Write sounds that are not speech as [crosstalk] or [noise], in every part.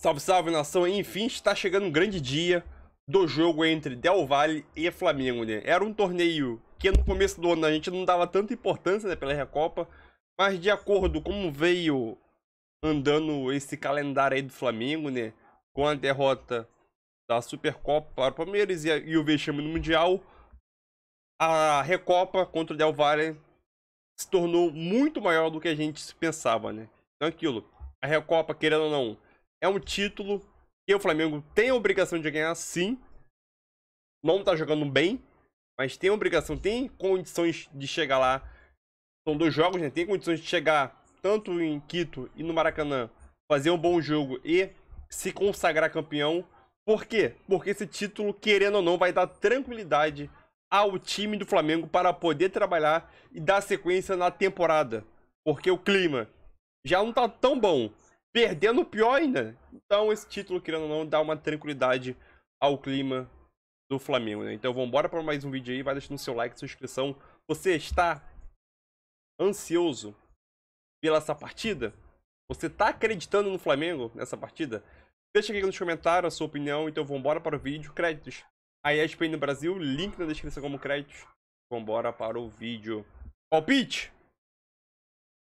Salve, salve nação! Enfim, está chegando um grande dia do jogo entre Del Valle e Flamengo, né? Era um torneio que no começo do ano a gente não dava tanta importância né, pela Recopa, mas de acordo como veio andando esse calendário aí do Flamengo, né? Com a derrota da Supercopa para o Palmeiras e, e o vexame no Mundial, a Recopa contra o Del Valle se tornou muito maior do que a gente pensava, né? Então aquilo, a Recopa, querendo ou não é um título que o Flamengo tem a obrigação de ganhar, sim. Não tá jogando bem, mas tem a obrigação, tem condições de chegar lá. São dois jogos, né? Tem condições de chegar tanto em Quito e no Maracanã, fazer um bom jogo e se consagrar campeão. Por quê? Porque esse título, querendo ou não, vai dar tranquilidade ao time do Flamengo para poder trabalhar e dar sequência na temporada. Porque o clima já não tá tão bom perdendo pior ainda. Então esse título, querendo ou não, dá uma tranquilidade ao clima do Flamengo, né? Então vamos embora para mais um vídeo aí, vai deixando seu like, sua inscrição. Você está ansioso pela essa partida? Você está acreditando no Flamengo nessa partida? Deixa aqui nos comentários a sua opinião, então vamos embora para o vídeo. Créditos. A ESPN no Brasil, link na descrição como créditos. Vamos embora para o vídeo. Palpite!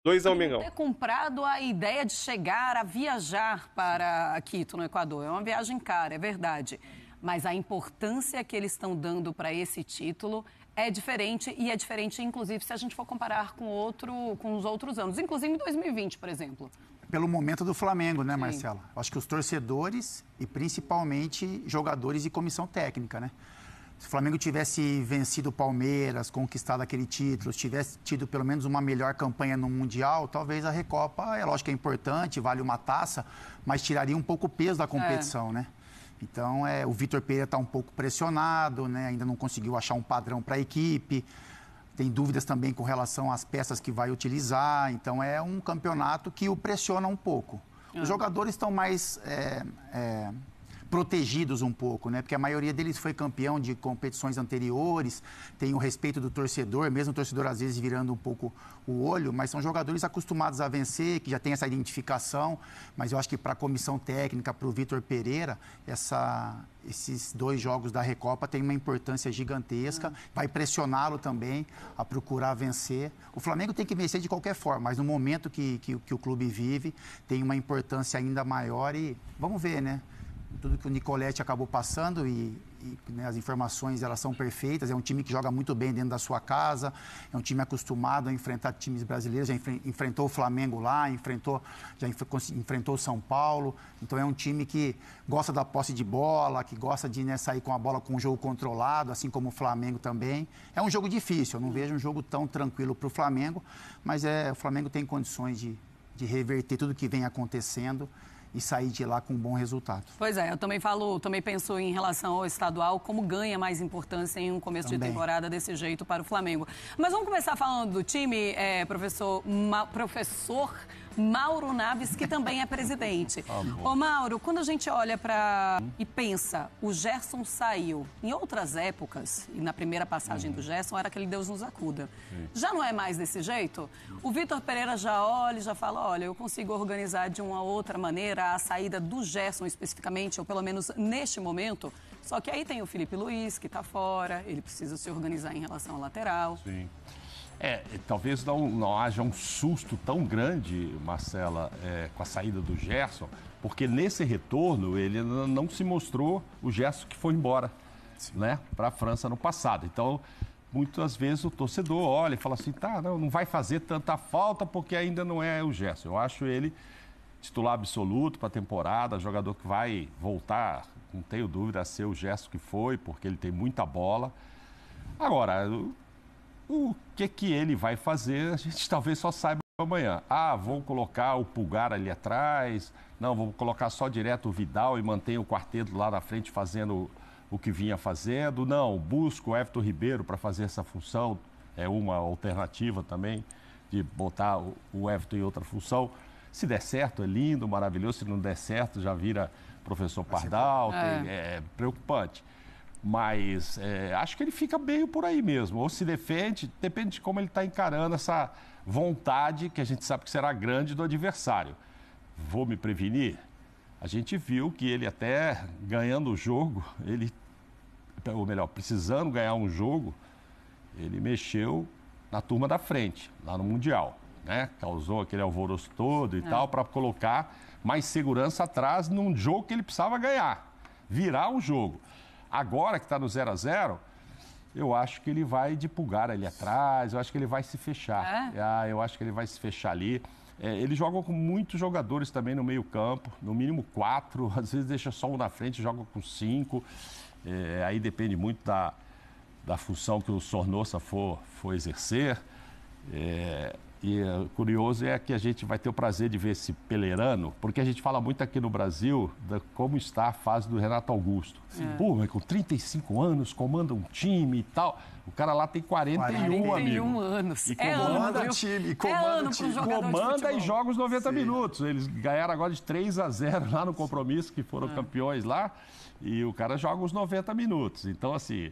Dois ao um Mengão. comprado a ideia de chegar a viajar para Quito, no Equador. É uma viagem cara, é verdade. Mas a importância que eles estão dando para esse título é diferente e é diferente, inclusive, se a gente for comparar com, outro, com os outros anos, inclusive 2020, por exemplo pelo momento do Flamengo, né, Marcela? Acho que os torcedores e principalmente jogadores e comissão técnica, né? Se o Flamengo tivesse vencido o Palmeiras, conquistado aquele título, tivesse tido pelo menos uma melhor campanha no Mundial, talvez a Recopa, é lógico que é importante, vale uma taça, mas tiraria um pouco o peso da competição, é. né? Então, é, o Vitor Pereira está um pouco pressionado, né? ainda não conseguiu achar um padrão para a equipe. Tem dúvidas também com relação às peças que vai utilizar. Então, é um campeonato que o pressiona um pouco. Os é. jogadores estão mais é, é, protegidos um pouco, né? Porque a maioria deles foi campeão de competições anteriores, tem o respeito do torcedor, mesmo o torcedor às vezes virando um pouco o olho, mas são jogadores acostumados a vencer, que já tem essa identificação, mas eu acho que para a comissão técnica, para o Vitor Pereira, essa, esses dois jogos da Recopa têm uma importância gigantesca, hum. vai pressioná-lo também a procurar vencer. O Flamengo tem que vencer de qualquer forma, mas no momento que, que, que o clube vive, tem uma importância ainda maior e vamos ver, né? tudo que o Nicoletti acabou passando e, e né, as informações elas são perfeitas. É um time que joga muito bem dentro da sua casa, é um time acostumado a enfrentar times brasileiros. Já enfre enfrentou o Flamengo lá, enfrentou, já enf enfrentou o São Paulo. Então é um time que gosta da posse de bola, que gosta de né, sair com a bola com um jogo controlado, assim como o Flamengo também. É um jogo difícil. Eu não vejo um jogo tão tranquilo para o Flamengo, mas é o Flamengo tem condições de, de reverter tudo que vem acontecendo e sair de lá com um bom resultado. Pois é, eu também falo, também penso em relação ao estadual, como ganha mais importância em um começo também. de temporada desse jeito para o Flamengo. Mas vamos começar falando do time, é, professor, ma, professor Mauro Naves, que também é presidente. Ah, Ô Mauro, quando a gente olha para e pensa, o Gerson saiu. Em outras épocas, e na primeira passagem uhum. do Gerson, era aquele Deus nos acuda. Sim. Já não é mais desse jeito? O Vitor Pereira já olha e já fala, olha, eu consigo organizar de uma outra maneira a saída do Gerson especificamente, ou pelo menos neste momento, só que aí tem o Felipe Luiz, que está fora, ele precisa se organizar em relação ao lateral. Sim. É, talvez não, não haja um susto tão grande, Marcela, é, com a saída do Gerson, porque nesse retorno ele não se mostrou o Gerson que foi embora né, para a França no passado. Então, muitas vezes o torcedor olha e fala assim: tá, não, não vai fazer tanta falta porque ainda não é o Gerson. Eu acho ele titular absoluto para a temporada, jogador que vai voltar, não tenho dúvida, a ser o Gerson que foi, porque ele tem muita bola. Agora, o que, que ele vai fazer, a gente [laughs] talvez só saiba amanhã. Ah, vou colocar o Pulgar ali atrás. Não, vou colocar só direto o Vidal e manter o quarteto lá na frente fazendo o que vinha fazendo. Não, busco o Everton Ribeiro para fazer essa função. É uma alternativa também de botar o Everton em outra função. Se der certo, é lindo, maravilhoso. Se não der certo, já vira professor Pardal. É. Tem, é, é preocupante. Mas é, acho que ele fica meio por aí mesmo. Ou se defende, depende de como ele está encarando essa vontade, que a gente sabe que será grande, do adversário. Vou me prevenir? A gente viu que ele até ganhando o jogo, ele, ou melhor, precisando ganhar um jogo, ele mexeu na turma da frente, lá no Mundial. Né? Causou aquele alvoroço todo e é. tal, para colocar mais segurança atrás num jogo que ele precisava ganhar, virar um jogo. Agora que está no 0 a 0 eu acho que ele vai de pulgar ali atrás, eu acho que ele vai se fechar. É? Ah, eu acho que ele vai se fechar ali. É, eles jogam com muitos jogadores também no meio-campo, no mínimo quatro, [laughs] às vezes deixa só um na frente, joga com cinco. É, aí depende muito da, da função que o Sornossa for, for exercer. É, e uh, curioso é que a gente vai ter o prazer de ver esse Pelerano, porque a gente fala muito aqui no Brasil da como está a fase do Renato Augusto. Sim. É. Pô, mas com 35 anos, comanda um time e tal. O cara lá tem 41, 41 anos. E comanda é ano, time, e é comanda é time. Comanda e joga os 90 Sim. minutos. Eles ganharam agora de 3 a 0 lá no compromisso, que foram é. campeões lá. E o cara joga os 90 minutos. Então, assim,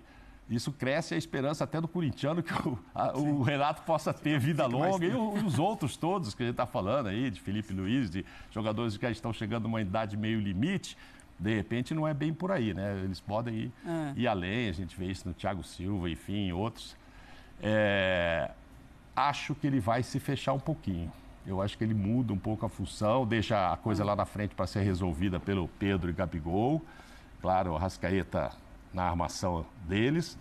isso cresce a esperança até do corintiano que o, a, o Renato possa ter vida longa e, os [laughs] outros todos que a gente está falando aí, de Felipe Luiz, de jogadores que já estão chegando a uma idade meio limite. De repente não é bem por aí, né? Eles podem ir, é. ir além, a gente vê isso no Thiago Silva, enfim, outros. É, acho que ele vai se fechar um pouquinho. Eu acho que ele muda um pouco a função, deixa a coisa é. lá na frente para ser resolvida pelo Pedro e Gabigol. Claro, o Rascaeta na armação deles,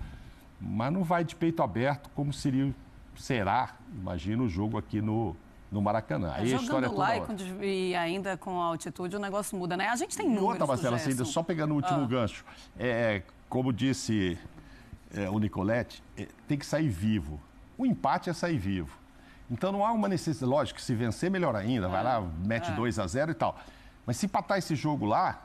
mas não vai de peito aberto como seria, será, imagina o jogo aqui no, no Maracanã. Aí Jogando a história é toda lá hora. e, ainda com a altitude o negócio muda, né? A gente tem e números outra, Marcela, assim, ainda só pegando o último ah. gancho. É, é, como disse é, o Nicolete, é, tem que sair vivo. O empate é sair vivo. Então não há uma necessidade. Lógico, se vencer, melhor ainda. Vai é, lá, mete 2 é. a 0 e tal. Mas se empatar esse jogo lá,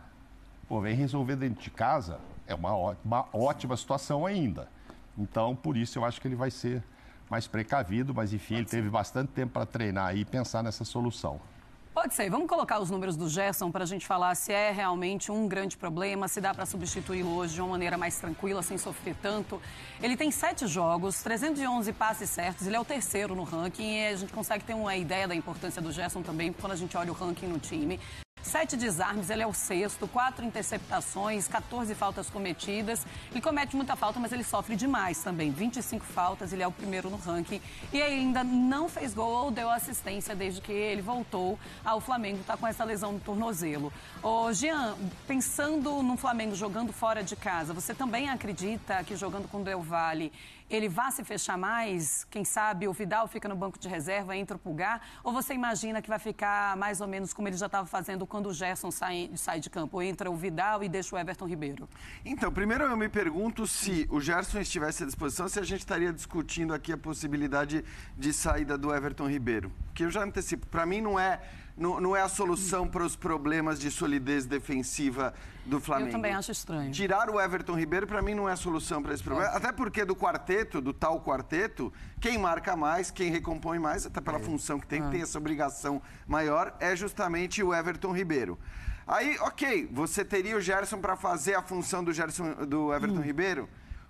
pô, vem resolver dentro de casa, é uma, uma ótima situação ainda. Então, por isso, eu acho que ele vai ser mais precavido, mas enfim, ele teve bastante tempo para treinar e pensar nessa solução. Pode ser. Vamos colocar os números do Gerson para a gente falar se é realmente um grande problema, se dá para substituí-lo hoje de uma maneira mais tranquila, sem sofrer tanto. Ele tem sete jogos, 311 passes certos, ele é o terceiro no ranking e a gente consegue ter uma ideia da importância do Gerson também quando a gente olha o ranking no time. Sete desarmes, ele é o sexto, quatro interceptações, 14 faltas cometidas. Ele comete muita falta, mas ele sofre demais também. 25 faltas, ele é o primeiro no ranking. E ainda não fez gol ou deu assistência desde que ele voltou ao Flamengo, está com essa lesão no tornozelo. Ô, Jean, pensando no Flamengo jogando fora de casa, você também acredita que jogando com o Del Valle ele vá se fechar mais? Quem sabe o Vidal fica no banco de reserva, entra o Pulgar? Ou você imagina que vai ficar mais ou menos como ele já estava fazendo quando o Gerson sai, sai de campo? Entra o Vidal e deixa o Everton Ribeiro? Então, primeiro eu me pergunto se o Gerson estivesse à disposição, se a gente estaria discutindo aqui a possibilidade de saída do Everton Ribeiro. Que eu já antecipo, para mim não é não, não é a solução para os problemas de solidez defensiva do Flamengo. Eu também acho estranho. Tirar o Everton Ribeiro, para mim, não é a solução para esse problema. É. Até porque do quarteto, do tal quarteto, quem marca mais, quem recompõe mais, até pela é. função que tem, é. tem essa obrigação maior, é justamente o Everton Ribeiro. Aí, ok, você teria o Gerson para fazer a função do, Gerson, do Everton hum. Ribeiro?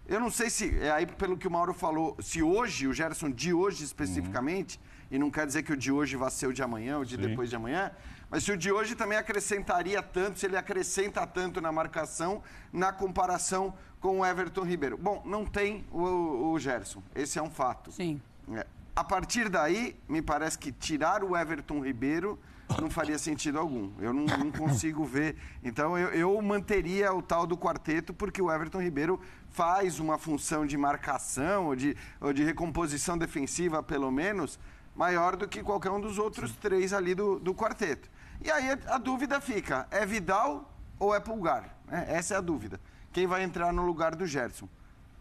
Eu não sei se, é aí pelo que o Mauro falou, se hoje, o Gerson de hoje uhum. especificamente, hum e não quer dizer que o de hoje vá ser o de amanhã, o de Sim. depois de amanhã, mas se o de hoje também acrescentaria tanto, se ele acrescenta tanto na marcação, na comparação com o Everton Ribeiro. Bom, não tem o, o Gerson, esse é um fato. Sim. É. A partir daí, me parece que tirar o Everton Ribeiro não faria sentido algum. Eu não, não consigo ver. Então eu, eu, manteria o tal do quarteto, porque o Everton Ribeiro faz uma função de marcação, ou de, ou de recomposição defensiva, pelo menos, maior do que qualquer um dos outros três ali do, do quarteto. E aí a dúvida fica: é Vidal ou é Pulgar? Né? essa é a dúvida. Quem vai entrar no lugar do Gerson?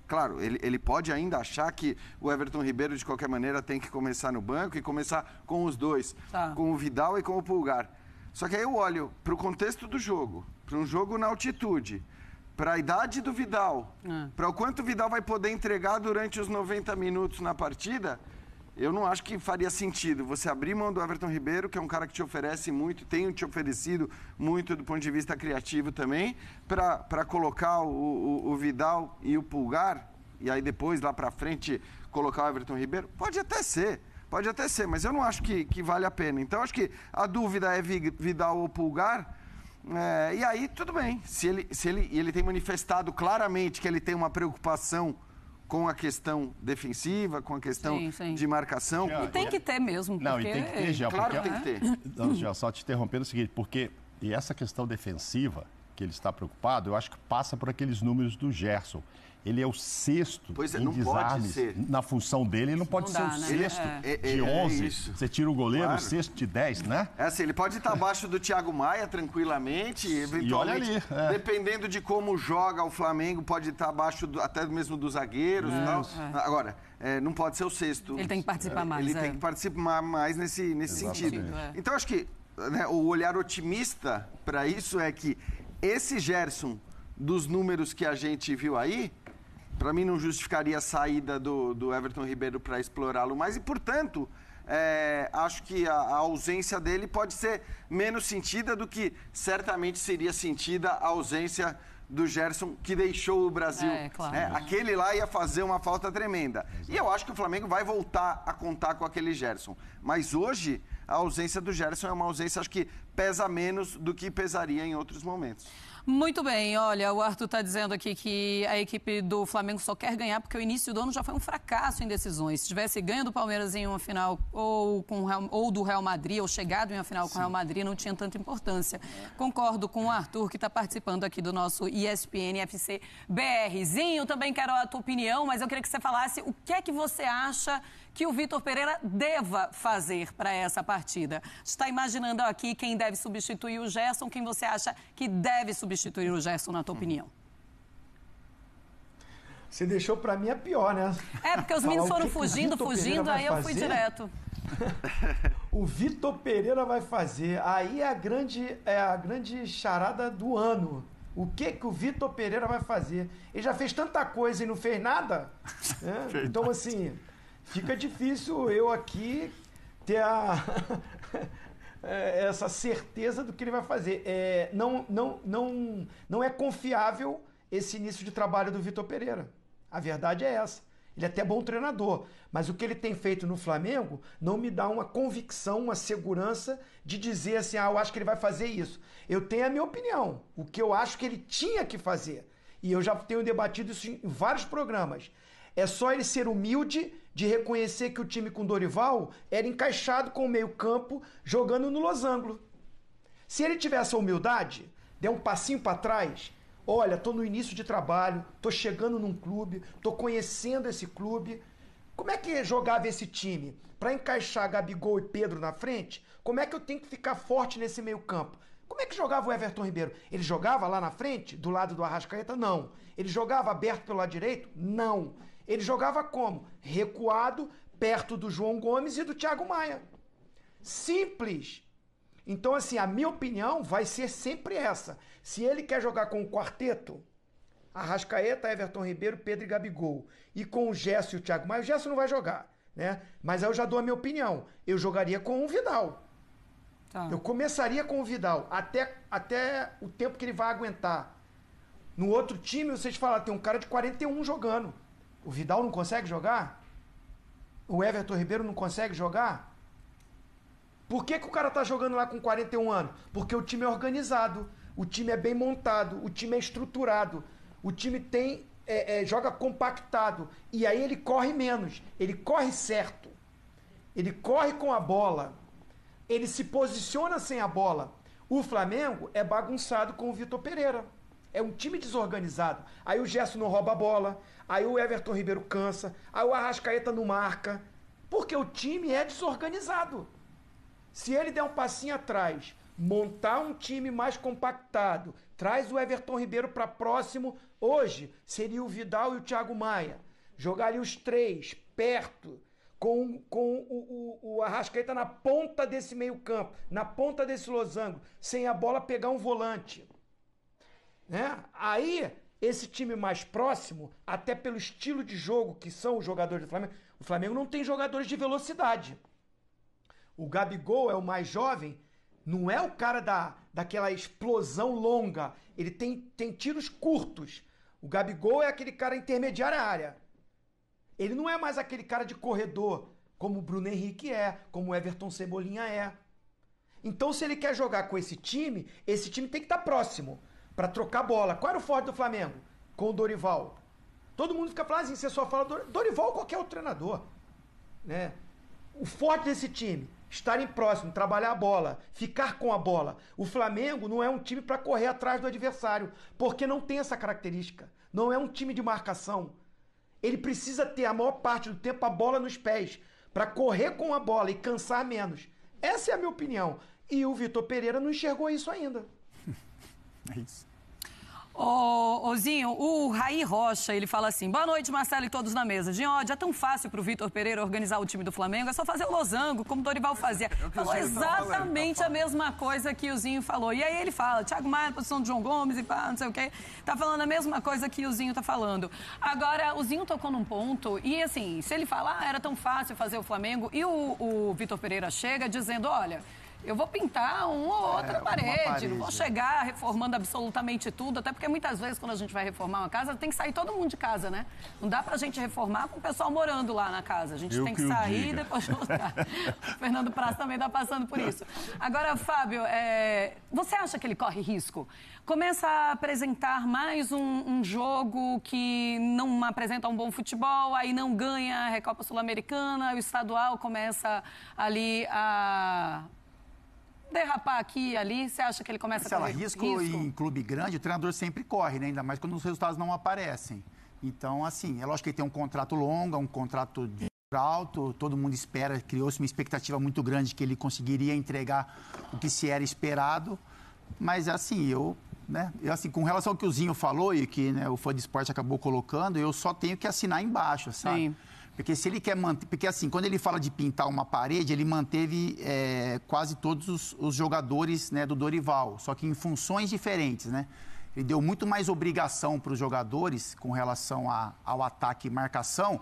Claro, ele, ele pode ainda achar que o Everton Ribeiro, de qualquer maneira, tem que começar no banco e começar com os dois, tá. com o Vidal e com o Pulgar. Só que aí eu olho para o contexto do jogo, para um jogo na altitude, para a idade do Vidal, é. para o quanto o Vidal vai poder entregar durante os 90 minutos na partida, eu não acho que faria sentido você abrir mão do Everton Ribeiro, que é um cara que te oferece muito, tem te oferecido muito do ponto de vista criativo também, para colocar o, o, o, Vidal e o Pulgar, e aí depois lá para frente colocar o Everton Ribeiro? Pode até ser. Pode até ser, mas eu não acho que, que vale a pena. Então, acho que a dúvida é Vidal ou Pulgar, é, e aí, tudo bem. Se ele, se ele, ele tem manifestado claramente que ele tem uma preocupação com a questão defensiva, com a questão sim, sim. de marcação. Já, e tem que ter mesmo. Não, porque... e tem que ter, já. Claro que tem que é. ter. Não, já, só te interrompendo o seguinte, porque e essa questão defensiva que ele está preocupado, eu acho que passa por aqueles números do Gerson. Ele é o sexto pois é, em não desarmes. Pode ser. Na função dele, ele não pode não dá, ser o né? sexto é, é, é de é, 11. Você tira o goleiro, claro. o sexto de 10, né? É assim, ele pode estar abaixo do Thiago Maia tranquilamente. E olha ali. É. Dependendo de como joga o Flamengo, pode estar abaixo do, até mesmo dos zagueiros e tal. Agora, não pode ser o sexto. Ele tem que participar mais. Ele tem que participar mais nesse, nesse sentido. Então, acho que né, o olhar otimista para isso é que esse Gerson dos números que a gente viu aí, para mim não justificaria a saída do, do Everton Ribeiro para explorá-lo mais e, portanto, é, acho que a, a, ausência dele pode ser menos sentida do que certamente seria sentida a ausência do Gerson, que deixou o Brasil. É, claro. né? Aquele lá ia fazer uma falta tremenda. E eu acho que o Flamengo vai voltar a contar com aquele Gerson. Mas hoje, a ausência do Gerson é uma ausência, acho que pesa menos do que pesaria em outros momentos. Muito bem, olha, o Arthur está dizendo aqui que a equipe do Flamengo só quer ganhar porque o início do ano já foi um fracasso em decisões. Se tivesse ganho do Palmeiras em uma final ou, com, ou do Real Madrid, ou chegado em uma final com o Real Madrid, não tinha tanta importância. Concordo com o Arthur, que está participando aqui do nosso ESPN FC BR. Zinho, também quero a tua opinião, mas eu queria que você falasse o que é que você acha que o Vitor Pereira deva fazer para essa partida. Está imaginando aqui quem deve substituir o Gerson, quem você acha que deve substituir o Gerson, na tua hum. opinião? Você deixou para mim a pior, né? É, porque os [laughs] meninos foram fugindo, fugindo, aí eu fui direto. [laughs] o Vitor Pereira vai fazer. Aí é a grande, é a grande charada do ano. O que que o Vitor Pereira vai fazer? Ele já fez tanta coisa e não fez nada. Né? [laughs] então, assim, Fica difícil eu aqui ter a, [laughs] é, essa certeza do que ele vai fazer. É, não, não, não, não é confiável esse início de trabalho do Vitor Pereira. A verdade é essa. Ele é até bom treinador, mas o que ele tem feito no Flamengo não me dá uma convicção, uma segurança de dizer assim: ah, eu acho que ele vai fazer isso. Eu tenho a minha opinião, o que eu acho que ele tinha que fazer. E eu já tenho debatido isso em vários programas. É só ele ser humilde de reconhecer que o time com Dorival era encaixado com o meio-campo jogando no losango. Se ele tivesse a humildade, der um passinho para trás, olha, tô no início de trabalho, tô chegando num clube, tô conhecendo esse clube. Como é que jogava esse time? Para encaixar Gabigol e Pedro na frente, como é que eu tenho que ficar forte nesse meio-campo? Como é que jogava o Everton Ribeiro? Ele jogava lá na frente, do lado do Arrascaeta? Não. Ele jogava aberto pelo lado direito? Não. Ele jogava como? Recuado, perto do João Gomes e do Thiago Maia. Simples. Então, assim, a minha opinião vai ser sempre essa. Se ele quer jogar com o quarteto, Arrascaeta, Everton Ribeiro, Pedro e Gabigol, e com o Gesso e o Thiago Maia, o Gesso não vai jogar, né? Mas aí eu já dou a minha opinião. Eu jogaria com o Vidal. Tá. Eu começaria com o Vidal, até, até o tempo que ele vai aguentar. No outro time, vocês falam, tem um cara de 41 jogando. O Vidal não consegue jogar? O Everton Ribeiro não consegue jogar? Por que, que o cara tá jogando lá com 41 anos? Porque o time é organizado, o time é bem montado, o time é estruturado, o time tem é, é, joga compactado. E aí ele corre menos, ele corre certo, ele corre com a bola, ele se posiciona sem a bola. O Flamengo é bagunçado com o Vitor Pereira. É um time desorganizado. Aí o Gerson não rouba a bola, aí o Everton Ribeiro cansa, aí o Arrascaeta não marca. Porque o time é desorganizado. Se ele der um passinho atrás, montar um time mais compactado, traz o Everton Ribeiro para próximo, hoje seria o Vidal e o Thiago Maia. Jogariam os três perto, com, com o, o, o Arrascaeta na ponta desse meio-campo, na ponta desse losango, sem a bola pegar um volante. Né? Aí, esse time mais próximo, até pelo estilo de jogo que são os jogadores do Flamengo, o Flamengo não tem jogadores de velocidade. O Gabigol é o mais jovem, não é o cara da, daquela explosão longa. Ele tem, tem tiros curtos. O Gabigol é aquele cara intermediário à área. Ele não é mais aquele cara de corredor, como o Bruno Henrique é, como o Everton Cebolinha é. Então, se ele quer jogar com esse time, esse time tem que estar tá próximo para trocar bola. Qual era o forte do Flamengo? Com o Dorival. Todo mundo fica falando assim, você só fala Dor Dorival qualquer outro treinador, né? O forte desse time, estarem próximo, trabalhar a bola, ficar com a bola. O Flamengo não é um time para correr atrás do adversário, porque não tem essa característica. Não é um time de marcação. Ele precisa ter a maior parte do tempo a bola nos pés para correr com a bola e cansar menos. Essa é a minha opinião. E o Vitor Pereira não enxergou isso ainda. [laughs] é isso. Ô, Ozinho, o Raí Rocha, ele fala assim: boa noite, Marcelo e todos na mesa. ódio, é tão fácil pro Vitor Pereira organizar o time do Flamengo, é só fazer o losango, como o Dorival fazia. É falou exatamente a mesma coisa que o Zinho falou. E aí ele fala: Thiago Maia, posição de João Gomes e pá, não sei o quê. Tá falando a mesma coisa que o Zinho tá falando. Agora, o Zinho tocou num ponto, e assim, se ele falar, ah, era tão fácil fazer o Flamengo, e o, o Vitor Pereira chega dizendo: olha. Eu vou pintar é, uma ou outra é, parede, parede, não vou chegar reformando absolutamente tudo, até porque muitas vezes quando a gente vai reformar uma casa, tem que sair todo mundo de casa, né? Não dá pra gente reformar com o pessoal morando lá na casa. A gente eu tem que, que sair e depois voltar. o [laughs] Fernando Praça também tá passando por isso. Agora, Fábio, é... você acha que ele corre risco? Começa a apresentar mais um, um jogo que não apresenta um bom futebol, aí não ganha a Recopa Sul-Americana, o estadual começa ali a derrapar aqui e ali, você acha que ele começa Marcela, a correr risco, risco? em clube grande, o treinador sempre corre, né? Ainda mais quando os resultados não aparecem. Então, assim, é lógico que ele tem um contrato longo, é um contrato de alto, todo mundo espera, criou-se uma expectativa muito grande que ele conseguiria entregar o que se era esperado, mas assim, eu, né, eu assim, com relação ao que o Zinho falou e que né, o fã de esporte acabou colocando, eu só tenho que assinar embaixo, sabe? Sim. Porque se ele quer manter. Porque assim, quando ele fala de pintar uma parede, ele manteve é, quase todos os, os jogadores né, do Dorival, só que em funções diferentes, né? Ele deu muito mais obrigação para os jogadores com relação a, ao ataque e marcação,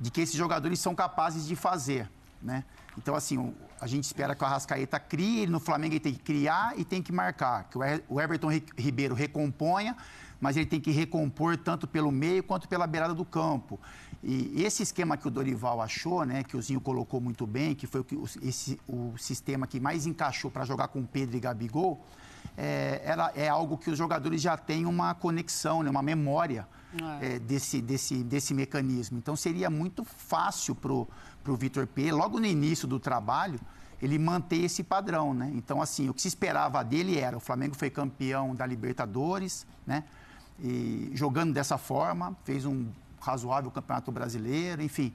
de que esses jogadores são capazes de fazer. Né? Então, assim, a gente espera que o Arrascaeta crie, no Flamengo ele tem que criar e tem que marcar, que o Everton Ribeiro recomponha, mas ele tem que recompor tanto pelo meio quanto pela beirada do campo. E esse esquema que o Dorival achou, né, que o Zinho colocou muito bem, que foi o, esse, o sistema que mais encaixou para jogar com Pedro e Gabigol, é, ela, é algo que os jogadores já têm uma conexão, né, uma memória é. É, desse, desse, desse mecanismo. Então seria muito fácil para o Vitor P, logo no início do trabalho, ele manter esse padrão. Né? Então, assim, o que se esperava dele era: o Flamengo foi campeão da Libertadores, né? e, jogando dessa forma, fez um razoável campeonato brasileiro, enfim.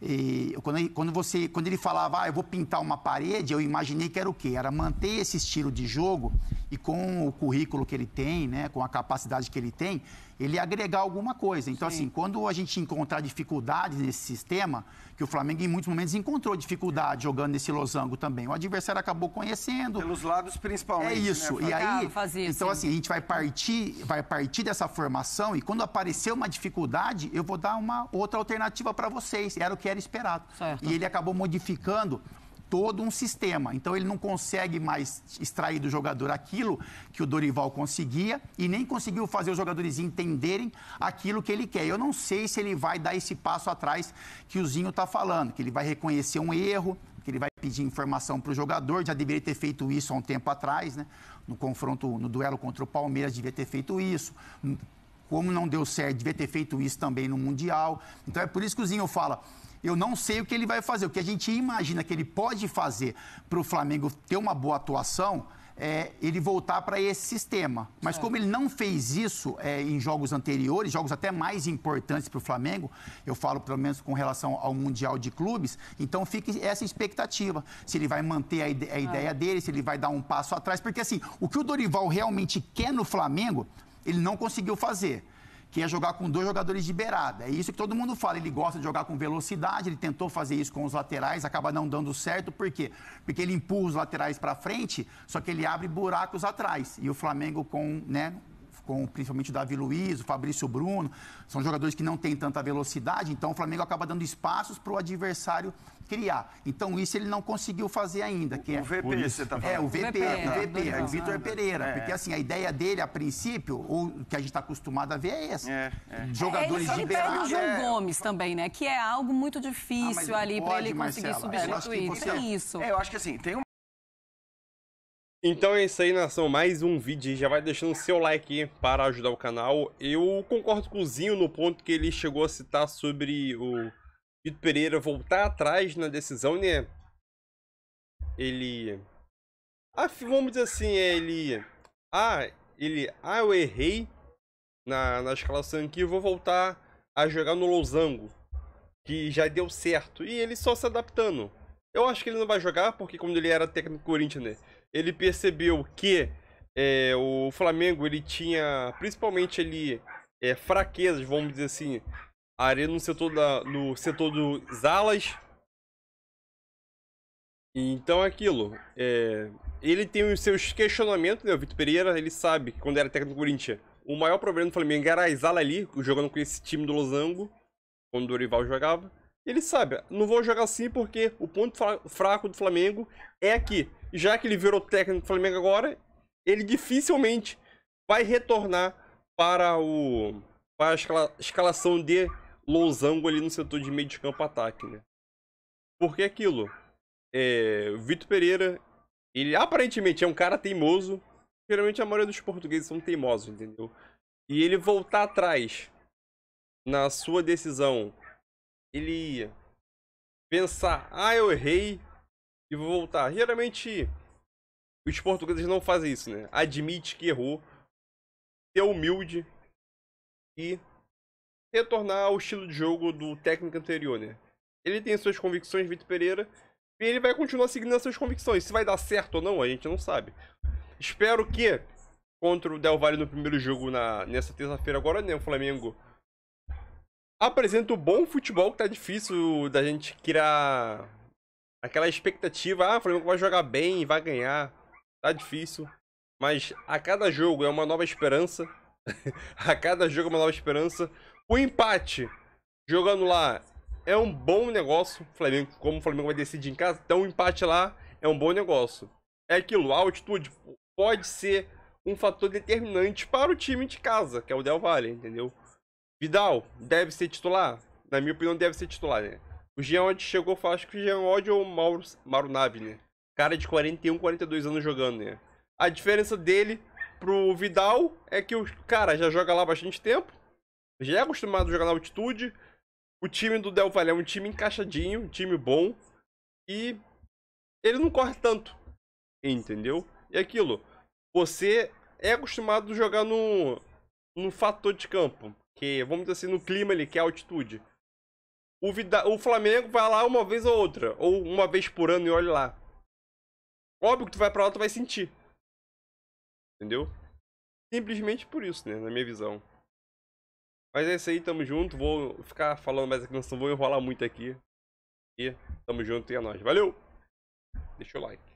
E, quando, ele, quando, você, quando ele falava, ah, eu vou pintar uma parede, eu imaginei que era o quê? Era manter esse estilo de jogo e com o currículo que ele tem, né, com a capacidade que ele tem, ele agregar alguma coisa. Então, Sim. assim, quando a gente encontrar dificuldades nesse sistema, que o Flamengo em muitos momentos encontrou dificuldade jogando nesse losango também, o adversário acabou conhecendo. Pelos lados, principalmente. É né? isso. Né? E assim. aí, fazia, então, assim, a gente vai partir, vai partir dessa formação e quando aparecer uma dificuldade, eu vou dar uma outra alternativa para vocês. Era o que era esperado. Certo. E ele acabou modificando todo um sistema. Então ele não consegue mais extrair do jogador aquilo que o Dorival conseguia e nem conseguiu fazer os jogadores entenderem aquilo que ele quer. Eu não sei se ele vai dar esse passo atrás que o Zinho está falando, que ele vai reconhecer um erro, que ele vai pedir informação para o jogador. Já deveria ter feito isso há um tempo atrás, né? No confronto, no duelo contra o Palmeiras, devia ter feito isso como não deu certo, devia ter feito isso também no Mundial. Então é por isso que o Zinho fala. Eu não sei o que ele vai fazer. O que a gente imagina que ele pode fazer para o Flamengo ter uma boa atuação é ele voltar para esse sistema. Mas é. como ele não fez isso é, em jogos anteriores, jogos até mais importantes para o Flamengo, eu falo pelo menos com relação ao Mundial de Clubes, então fica essa expectativa. Se ele vai manter a, ide a é. ideia dele, se ele vai dar um passo atrás. Porque assim, o que o Dorival realmente quer no Flamengo ele não conseguiu fazer, que é jogar com dois jogadores de beirada. É isso que todo mundo fala. Ele gosta de jogar com velocidade, ele tentou fazer isso com os laterais, acaba não dando certo. Por quê? Porque ele empurra os laterais para frente, só que ele abre buracos atrás. E o Flamengo com, né, com principalmente o Davi Luiz, o Fabrício Bruno, são jogadores que não têm tanta velocidade, então o Flamengo acaba dando espaços para o adversário criar. Então isso ele não conseguiu fazer ainda. Que é... O VP, você está falando. É, o VP, o VP, é, o é, Vitor Pereira. É. Porque assim, a ideia dele, a princípio, ou que a gente está acostumado a ver é essa. É, é. Jogadores é, de beirada. o João é. Gomes também, né? Que é algo muito ah, difícil ah, ali para ele conseguir Marcela, substituir. É, isso. É, eu acho que assim, tem um então é isso aí, nação. Mais um vídeo já vai deixando seu like para ajudar o canal. Eu concordo com o Zinho no ponto que ele chegou a citar sobre o Vitor Pereira voltar atrás na decisão, né? Ele... Ah, vamos dizer assim, é, ele... Ah, ele... Ah, eu errei na, na escalação aqui, eu vou voltar a jogar no Losango, que já deu certo. E ele só se adaptando. Eu acho que ele não vai jogar, porque quando ele era técnico do Corinthians, né? ele percebeu que é, o Flamengo ele tinha principalmente ele é, fraquezas, vamos dizer assim, a no setor da no setor dos alas. Então é aquilo. É, ele tem os seus questionamentos, né? O Vitor Pereira, ele sabe que quando era técnico do Corinthians, o maior problema do Flamengo era a Isala ali, jogando com esse time do Losango, quando o Dorival jogava. Ele sabe, não vou jogar assim porque o ponto fraco do Flamengo é aqui já que ele virou técnico do Flamengo agora, ele dificilmente vai retornar para o para a escala, escalação de Losango ali no setor de meio de campo ataque, né? Porque aquilo, é, Vitor Pereira, ele aparentemente é um cara teimoso. Geralmente a maioria dos portugueses são teimosos, entendeu? E ele voltar atrás na sua decisão, ele pensar, ah, eu errei, e vou voltar. Geralmente, os portugueses não fazem isso, né? Admite que errou, ser humilde e retornar ao estilo de jogo do técnico anterior, né? Ele tem suas convicções, Vitor Pereira, e ele vai continuar seguindo as suas convicções. Se vai dar certo ou não, a gente não sabe. Espero que contra o Del Valle no primeiro jogo na, nessa terça-feira agora, né? O Flamengo apresenta o bom futebol que tá difícil da gente criar aquela expectativa, ah, o Flamengo vai jogar bem, vai ganhar, tá difícil. Mas a cada jogo é uma nova esperança. [laughs] a cada jogo é uma nova esperança. O empate jogando lá é um bom negócio. Flamengo, como o Flamengo vai decidir em casa, então o empate lá é um bom negócio. É aquilo, a altitude pode ser um fator determinante para o time de casa, que é o Del Valle, entendeu? Vidal deve ser titular? Na minha opinião, deve ser titular, né? O Jean Odd chegou, acho que o Jean Odd ou o Mauro, Mauro né? Cara de 41, 42 anos jogando, né? A diferença dele pro Vidal é que o cara já joga lá bastante tempo, já é acostumado a jogar na altitude. O time do Del Valle é um time encaixadinho, um time bom. E ele não corre tanto, entendeu? E aquilo, você é acostumado a jogar no, no fator de campo, que vamos dizer assim, no clima ali, que é a altitude. O, Vida... o Flamengo vai lá uma vez ou outra. Ou uma vez por ano e olha lá. Óbvio que tu vai pra lá, tu vai sentir. Entendeu? Simplesmente por isso, né? Na minha visão. Mas é isso aí, tamo junto. Vou ficar falando mais aqui, não vou enrolar muito aqui. E tamo junto e é nóis. Valeu! Deixa o like.